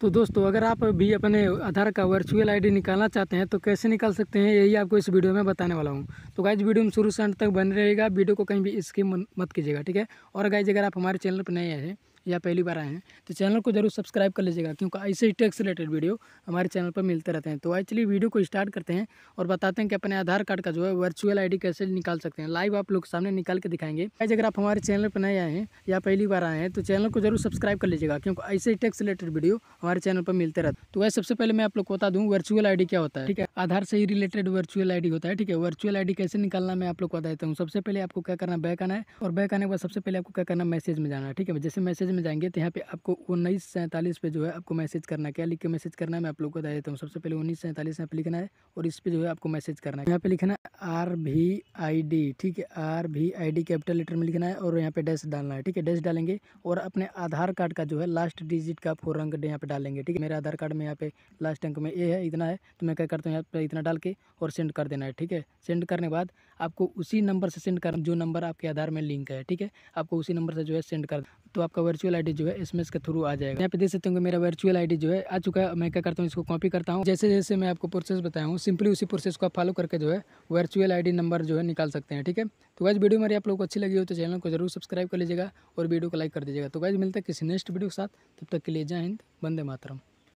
तो दोस्तों अगर आप भी अपने आधार का वर्चुअल आईडी निकालना चाहते हैं तो कैसे निकाल सकते हैं यही आपको इस वीडियो में बताने वाला हूँ तो गाइज वीडियो में शुरू से अंत तक बने रहेगा वीडियो को कहीं भी स्किप मत कीजिएगा ठीक है और गाइज अगर आप हमारे चैनल पर नए हैं या पहली बार आए हैं तो चैनल को जरूर सब्सक्राइब कर लीजिएगा क्योंकि ऐसे ही टैक्स रिलेटेड वीडियो हमारे चैनल पर मिलते रहते हैं तो एक्चुअली वीडियो को स्टार्ट करते हैं और बताते हैं कि अपने आधार कार्ड का जो है वर्चुअल आई कैसे निकाल सकते हैं लाइव आप लोग सामने निकाल के दिखाएंगे अगर आप हमारे चैनल पर नए आए हैं या पहली बार आए हैं तो चैनल को जरूर सब्सक्राइब कर लीजिएगा क्योंकि ऐसे ही टैक्स रिलेटेड वीडियो हमारे चैनल पर मिलते रहते हैं तो वह सबसे पहले मैं आप लोग को बता दूँ वर्चुअल आई क्या होता है ठीक है आधार से ही रिलेटेड वर्चुअल आई होता है ठीक है वर्चुअल आई कैसे निकालना मैं आप लोग को बता देता हूँ सबसे पहले आपको क्या करना बैक आना है और बैक आने के बाद सबसे पहले आपको क्या करना मैसेज में जाना है ठीक है जैसे मैसेज में जाएंगे तो यहाँ पे आपको उन्नीस सैंतालीस पे जो है आपको मैसेज करना क्या लिख के मैसेज करना है मैं आप लोग को बता देता हूँ सबसे पहले उन्नीस सैंतालीस यहाँ पे लिखना है और इस पर जो है आपको मैसेज करना है यहाँ पे लिखना है आर भी आई डी ठीक है आर भी आई डी कैपिटल लेटर में लिखना है और यहाँ पे डैश डालना है ठीक है डैश डालेंगे और अपने आधार कार्ड का जो है लास्ट डिजिट का फोर अंक यहाँ पे डालेंगे ठीक है मेरे आधार कार्ड में यहाँ पे लास्ट अंक में ए है इतना है तो मैं क्या करता हूँ यहाँ पे इतना डाल के और सेंड कर देना है ठीक है सेंड करने के बाद आपको उसी नंबर से सेंड करना जो नंबर आपके आधार में लिंक है ठीक है आपको उसी नंबर से जो है सेंड कर तो आपका वर्चुअल वर्चुअल आईडी जो है एसएमएस के थ्रू आ जाएगा यहाँ पे देख सकते हो मेरा वर्चुअल आईडी जो है आ चुका है मैं क्या करता हूँ इसको कॉपी करता हूँ जैसे जैसे मैं आपको प्रोसेस बताया हूँ सिंपली उसी प्रोसेस को आप फॉलो करके जो है वर्चुअल आई नंबर जो है निकाल सकते हैं ठीक है तो वैसे वीडियो मेरी आप लोग को अच्छी लगी हो तो चैनल को जरूर सब्सक्राइब कर लीजिएगा और वीडियो को लाइक कर दीजिएगा तो वैसे मिलता है किसी नेक्स्ट वीडियो के साथ तब तक के लिए जय हिंद बंदे मातरम